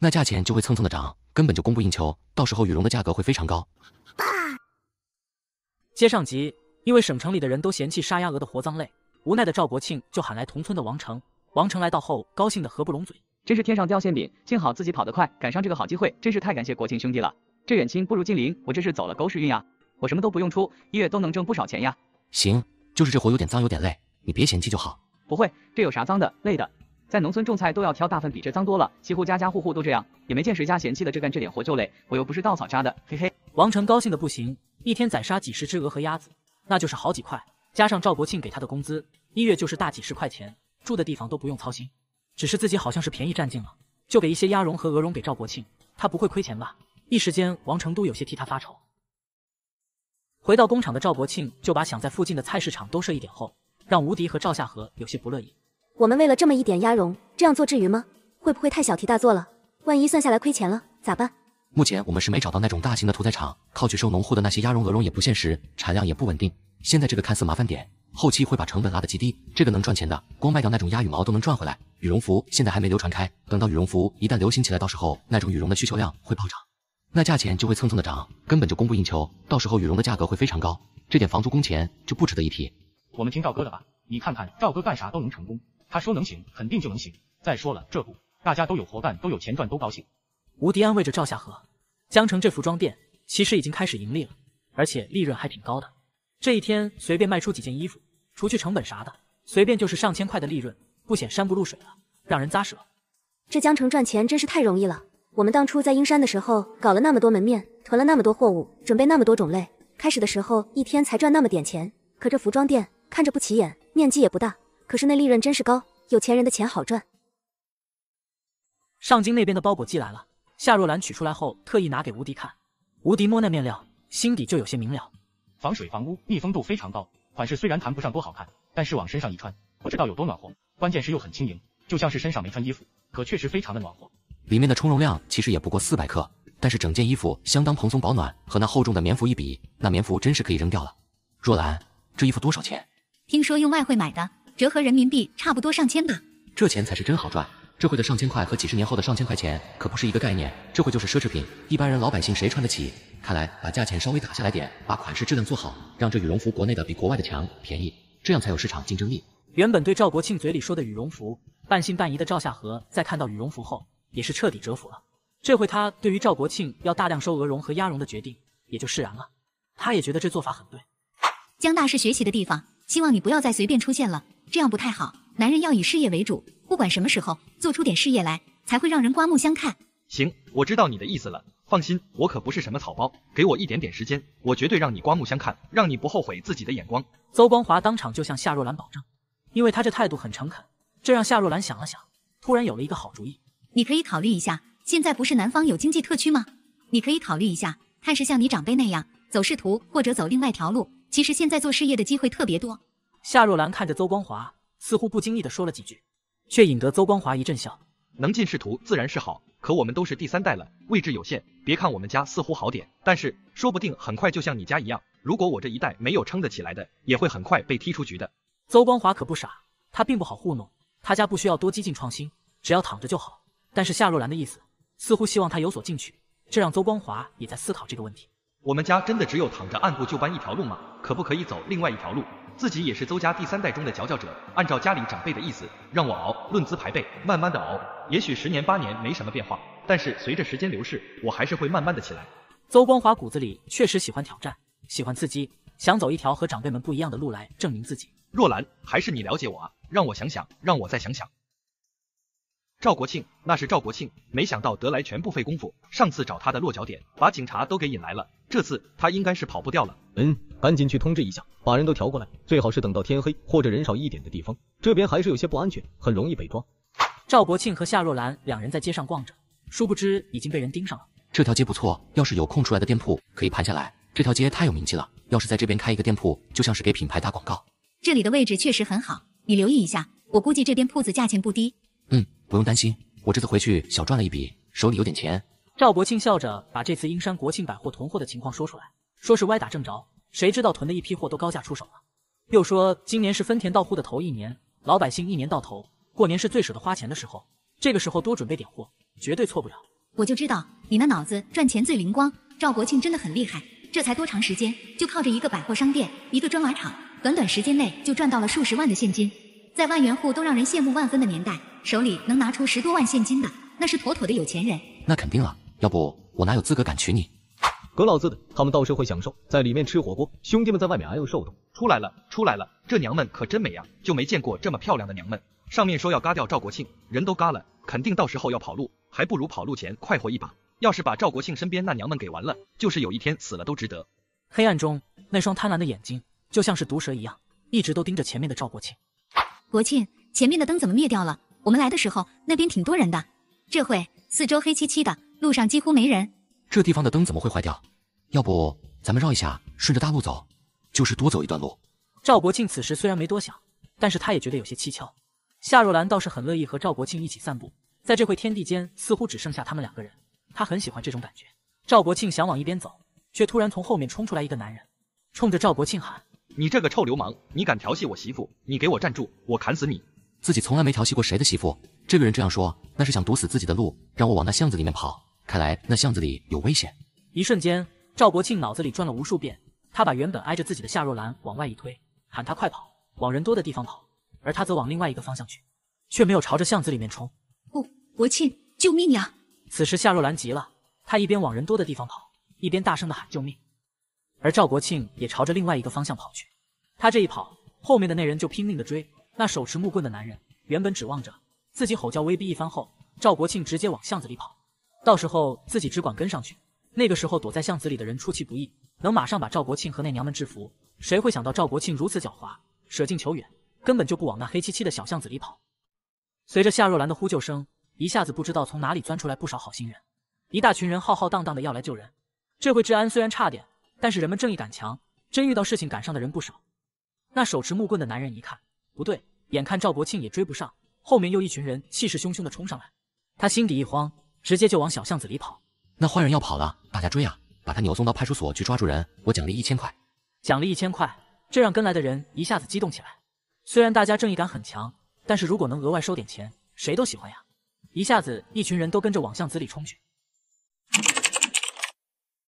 那价钱就会蹭蹭的涨，根本就供不应求，到时候羽绒的价格会非常高。接上集，因为省城里的人都嫌弃杀鸭鹅的活脏累，无奈的赵国庆就喊来同村的王成。王成来到后，高兴的合不拢嘴，真是天上掉馅饼，幸好自己跑得快，赶上这个好机会，真是太感谢国庆兄弟了。这远亲不如近邻，我这是走了狗屎运啊！我什么都不用出，一月都能挣不少钱呀。行，就是这活有点脏，有点累，你别嫌弃就好。不会，这有啥脏的、累的？在农村种菜都要挑大粪，比这脏多了。几乎家家户户都这样，也没见谁家嫌弃的。这干这点活就累，我又不是稻草扎的，嘿嘿。王成高兴的不行，一天宰杀几十只鹅和鸭子，那就是好几块，加上赵国庆给他的工资，一月就是大几十块钱。住的地方都不用操心，只是自己好像是便宜占尽了，就给一些鸭绒和鹅绒给赵国庆，他不会亏钱吧？一时间，王成都有些替他发愁。回到工厂的赵国庆就把想在附近的菜市场多设一点后，让吴迪和赵夏荷有些不乐意。我们为了这么一点鸭绒这样做至于吗？会不会太小题大做了？万一算下来亏钱了咋办？目前我们是没找到那种大型的屠宰场，靠去收农户的那些鸭绒、鹅绒也不现实，产量也不稳定。现在这个看似麻烦点，后期会把成本拉得极低，这个能赚钱的，光卖掉那种鸭羽毛都能赚回来。羽绒服现在还没流传开，等到羽绒服一旦流行起来，到时候那种羽绒的需求量会暴涨，那价钱就会蹭蹭的涨，根本就供不应求，到时候羽绒的价格会非常高，这点房租工钱就不值得一提。我们听赵哥的吧，你看看赵哥干啥都能成功。他说能行，肯定就能行。再说了，这不大家都有活干，都有钱赚，都高兴。吴迪安慰着赵夏荷。江城这服装店其实已经开始盈利了，而且利润还挺高的。这一天随便卖出几件衣服，除去成本啥的，随便就是上千块的利润，不显山不露水了，让人咂舌。这江城赚钱真是太容易了。我们当初在阴山的时候，搞了那么多门面，囤了那么多货物，准备那么多种类，开始的时候一天才赚那么点钱。可这服装店看着不起眼，面积也不大。可是那利润真是高，有钱人的钱好赚。上京那边的包裹寄来了，夏若兰取出来后，特意拿给吴迪看。吴迪摸那面料，心底就有些明了：防水、防污、密封度非常高。款式虽然谈不上多好看，但是往身上一穿，不知道有多暖和。关键是又很轻盈，就像是身上没穿衣服，可确实非常的暖和。里面的充绒量其实也不过四百克，但是整件衣服相当蓬松保暖，和那厚重的棉服一比，那棉服真是可以扔掉了。若兰，这衣服多少钱？听说用外汇买的。折合人民币差不多上千吧，这钱才是真好赚。这会的上千块和几十年后的上千块钱可不是一个概念。这会就是奢侈品，一般人老百姓谁穿得起？看来把价钱稍微打下来点，把款式质量做好，让这羽绒服国内的比国外的强便宜，这样才有市场竞争力。原本对赵国庆嘴里说的羽绒服半信半疑的赵夏荷，在看到羽绒服后也是彻底折服了。这会他对于赵国庆要大量收鹅绒和鸭绒的决定也就释然了。他也觉得这做法很对。江大师学习的地方，希望你不要再随便出现了。这样不太好，男人要以事业为主，不管什么时候做出点事业来，才会让人刮目相看。行，我知道你的意思了，放心，我可不是什么草包，给我一点点时间，我绝对让你刮目相看，让你不后悔自己的眼光。邹光华当场就向夏若兰保证，因为他这态度很诚恳，这让夏若兰想了想，突然有了一个好主意。你可以考虑一下，现在不是南方有经济特区吗？你可以考虑一下，看是像你长辈那样走仕途，或者走另外条路。其实现在做事业的机会特别多。夏若兰看着邹光华，似乎不经意的说了几句，却引得邹光华一阵笑。能进仕途自然是好，可我们都是第三代了，位置有限。别看我们家似乎好点，但是说不定很快就像你家一样。如果我这一代没有撑得起来的，也会很快被踢出局的。邹光华可不傻，他并不好糊弄。他家不需要多激进创新，只要躺着就好。但是夏若兰的意思，似乎希望他有所进取，这让邹光华也在思考这个问题。我们家真的只有躺着按部就班一条路吗？可不可以走另外一条路？自己也是邹家第三代中的佼佼者，按照家里长辈的意思，让我熬，论资排辈，慢慢的熬，也许十年八年没什么变化，但是随着时间流逝，我还是会慢慢的起来。邹光华骨子里确实喜欢挑战，喜欢刺激，想走一条和长辈们不一样的路来证明自己。若兰，还是你了解我啊，让我想想，让我再想想。赵国庆，那是赵国庆。没想到得来全不费工夫，上次找他的落脚点，把警察都给引来了。这次他应该是跑不掉了。嗯，赶紧去通知一下，把人都调过来。最好是等到天黑或者人少一点的地方，这边还是有些不安全，很容易被抓。赵国庆和夏若兰两人在街上逛着，殊不知已经被人盯上了。这条街不错，要是有空出来的店铺可以盘下来。这条街太有名气了，要是在这边开一个店铺，就像是给品牌打广告。这里的位置确实很好，你留意一下，我估计这边铺子价钱不低。嗯，不用担心，我这次回去小赚了一笔，手里有点钱。赵国庆笑着把这次英山国庆百货囤货的情况说出来，说是歪打正着，谁知道囤的一批货都高价出手了。又说今年是分田到户的头一年，老百姓一年到头过年是最舍得花钱的时候，这个时候多准备点货，绝对错不了。我就知道你那脑子赚钱最灵光，赵国庆真的很厉害。这才多长时间，就靠着一个百货商店，一个砖瓦厂，短短时间内就赚到了数十万的现金。在万元户都让人羡慕万分的年代，手里能拿出十多万现金的，那是妥妥的有钱人。那肯定啊，要不我哪有资格敢娶你？葛老子的！他们倒是会享受，在里面吃火锅，兄弟们在外面挨饿受冻。出来了，出来了！这娘们可真美啊，就没见过这么漂亮的娘们。上面说要嘎掉赵国庆，人都嘎了，肯定到时候要跑路，还不如跑路前快活一把。要是把赵国庆身边那娘们给完了，就是有一天死了都值得。黑暗中，那双贪婪的眼睛就像是毒蛇一样，一直都盯着前面的赵国庆。国庆，前面的灯怎么灭掉了？我们来的时候那边挺多人的，这会四周黑漆漆的，路上几乎没人。这地方的灯怎么会坏掉？要不咱们绕一下，顺着大路走，就是多走一段路。赵国庆此时虽然没多想，但是他也觉得有些蹊跷。夏若兰倒是很乐意和赵国庆一起散步，在这会天地间似乎只剩下他们两个人，她很喜欢这种感觉。赵国庆想往一边走，却突然从后面冲出来一个男人，冲着赵国庆喊。你这个臭流氓，你敢调戏我媳妇？你给我站住！我砍死你！自己从来没调戏过谁的媳妇。这个人这样说，那是想堵死自己的路，让我往那巷子里面跑。看来那巷子里有危险。一瞬间，赵国庆脑子里转了无数遍，他把原本挨着自己的夏若兰往外一推，喊他快跑，往人多的地方跑。而他则往另外一个方向去，却没有朝着巷子里面冲。不，国庆，救命呀！此时夏若兰急了，她一边往人多的地方跑，一边大声的喊救命。而赵国庆也朝着另外一个方向跑去，他这一跑，后面的那人就拼命的追。那手持木棍的男人原本指望着自己吼叫威逼一番后，赵国庆直接往巷子里跑，到时候自己只管跟上去。那个时候躲在巷子里的人出其不意，能马上把赵国庆和那娘们制服。谁会想到赵国庆如此狡猾，舍近求远，根本就不往那黑漆漆的小巷子里跑。随着夏若兰的呼救声，一下子不知道从哪里钻出来不少好心人，一大群人浩浩荡荡的要来救人。这回治安虽然差点。但是人们正义感强，真遇到事情赶上的人不少。那手持木棍的男人一看不对，眼看赵国庆也追不上，后面又一群人气势汹汹的冲上来，他心底一慌，直接就往小巷子里跑。那坏人要跑了，大家追啊！把他扭送到派出所去，抓住人，我奖励一千块。奖励一千块，这让跟来的人一下子激动起来。虽然大家正义感很强，但是如果能额外收点钱，谁都喜欢呀。一下子一群人都跟着往巷子里冲去。